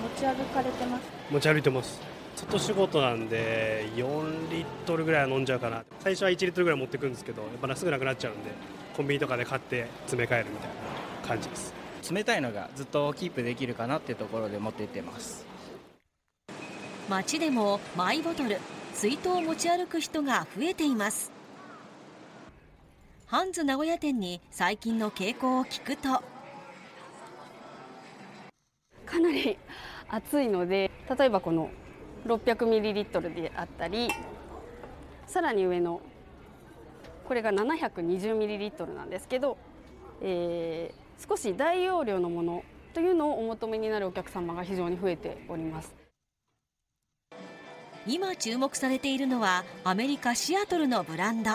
持ち歩かれてます持ち歩いてます外仕事なんで4リットルぐらいは飲んじゃうかな最初は1リットルぐらい持ってくんですけどやっぱすぐなくなっちゃうんでコンビニとかで買って詰め替えるみたいな感じです冷たいのがずっとキープできるかなっていうところで持っていってます街でもマイボトル水筒を持ち歩く人が増えていますハンズ名古屋店に最近の傾向を聞くとり熱いので例えばこの6 0 0トルであったりさらに上のこれが7 2 0トルなんですけど、えー、少し大容量のものというのをお求めになるお客様が非常に増えております今注目されているのはアメリカ・シアトルのブランド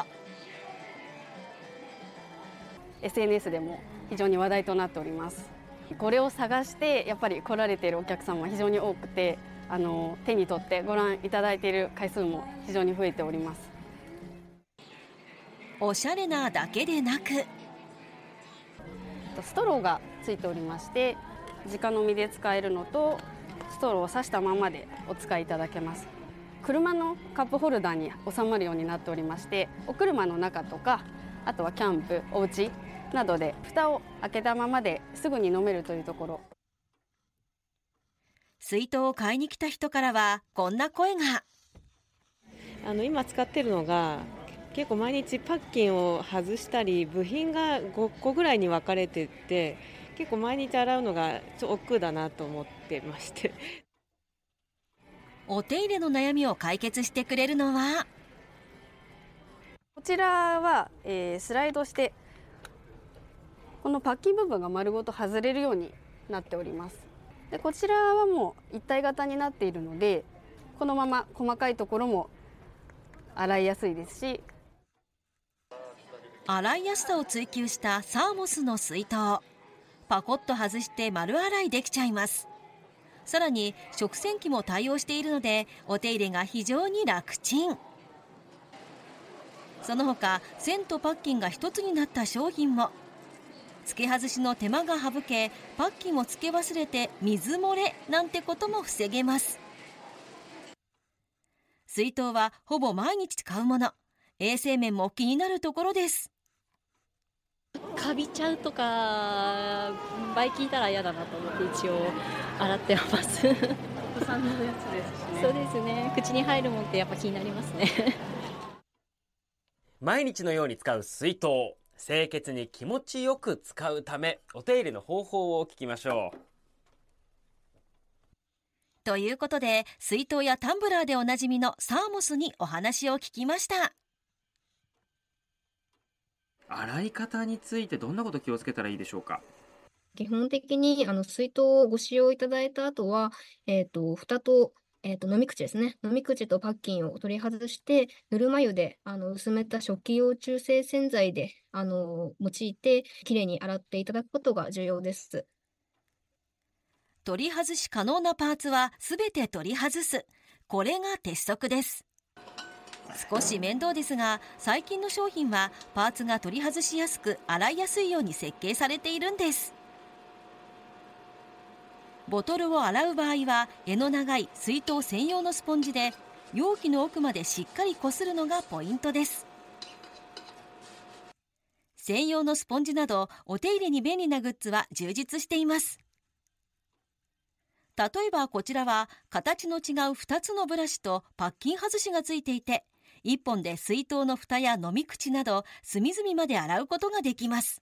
SNS でも非常に話題となっておりますこれを探してやっぱり来られているお客さん非常に多くてあの手に取ってご覧いただいている回数も非常に増えておりますおしゃれなだけでなくストローがついておりまして直飲みで使えるのとストローを刺したままでお使いいただけます車のカップホルダーに収まるようになっておりましてお車の中とかあとはキャンプお家などで蓋を開けたままですぐに飲めるというところ水筒を買いに来た人からはこんな声があの今使ってるのが結構毎日パッキンを外したり部品が5個ぐらいに分かれてて結構毎日洗うのがちょっと億劫だなと思ってまして お手入れの悩みを解決してくれるのはこちらは、えー、スライドしてこのパッキン部分が丸ごと外れるようになっておりますでこちらはもう一体型になっているのでこのまま細かいところも洗いやすいですし洗いやすさを追求したサーモスの水筒パコッと外して丸洗いできちゃいますさらに食洗機も対応しているのでお手入れが非常に楽ちんその他線とパッキンが1つになった商品も付け外しの手間が省けパッキンを付け忘れて水漏れなんてことも防げます水筒はほぼ毎日使うもの衛生面も気になるところですカビちゃうとかばい聞いたら嫌だなと思って一応洗ってますお子さんやつでね、そうですね口に入るもんってやっぱ気になりますね毎日のように使う水筒清潔に気持ちよく使うためお手入れの方法を聞きましょうということで水筒やタンブラーでおなじみのサーモスにお話を聞きました洗い方についてどんなこと気をつけたらいいでしょうか基本的にあの水筒をご使用いただいた後は、えーと、蓋とえーと、飲み口ですね飲み口とパッキンを取り外してぬるま湯であの薄めた食器用中性洗剤であの用いてきれいに洗っていただくことが重要です。取り外し可能なパーツはすべて取り外す。これが鉄則です。少し面倒ですが、最近の商品はパーツが取り外しやすく洗いやすいように設計されているんです。ボトルを洗う場合は柄の長い水筒専用のスポンジで容器の奥までしっかりこするのがポイントです専用のスポンジなどお手入れに便利なグッズは充実しています例えばこちらは形の違う2つのブラシとパッキン外しがついていて1本で水筒の蓋や飲み口など隅々まで洗うことができます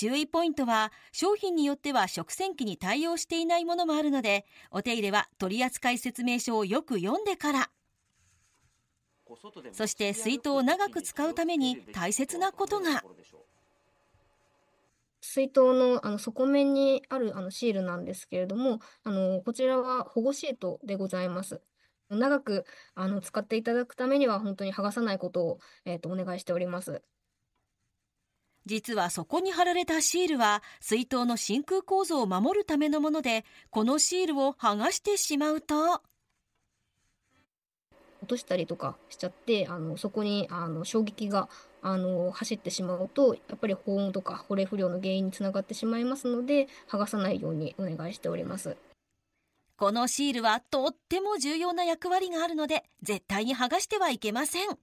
注意ポイントは商品によっては食洗機に対応していないものもあるのでお手入れは取扱説明書をよく読んでからそして水筒を長く使うために大切なことが水筒のあの底面にあるあのシールなんですけれどもあのこちらは保護シートでございます長くあの使っていただくためには本当に剥がさないことを、えーと、とお願いしております。実はそこに貼られたシールは水筒の真空構造を守るためのものでこのシールを剥がしてしまうと落としたりとかしちゃってあのそこにあの衝撃があの走ってしまうとやっぱり保温とか保冷不良の原因につながってしまいますので剥がさないようにお願いしておりますこのシールはとっても重要な役割があるので絶対に剥がしてはいけません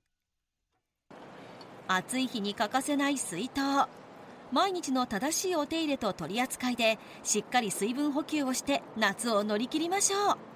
暑い日に欠かせない水筒毎日の正しいお手入れと取り扱いでしっかり水分補給をして夏を乗り切りましょう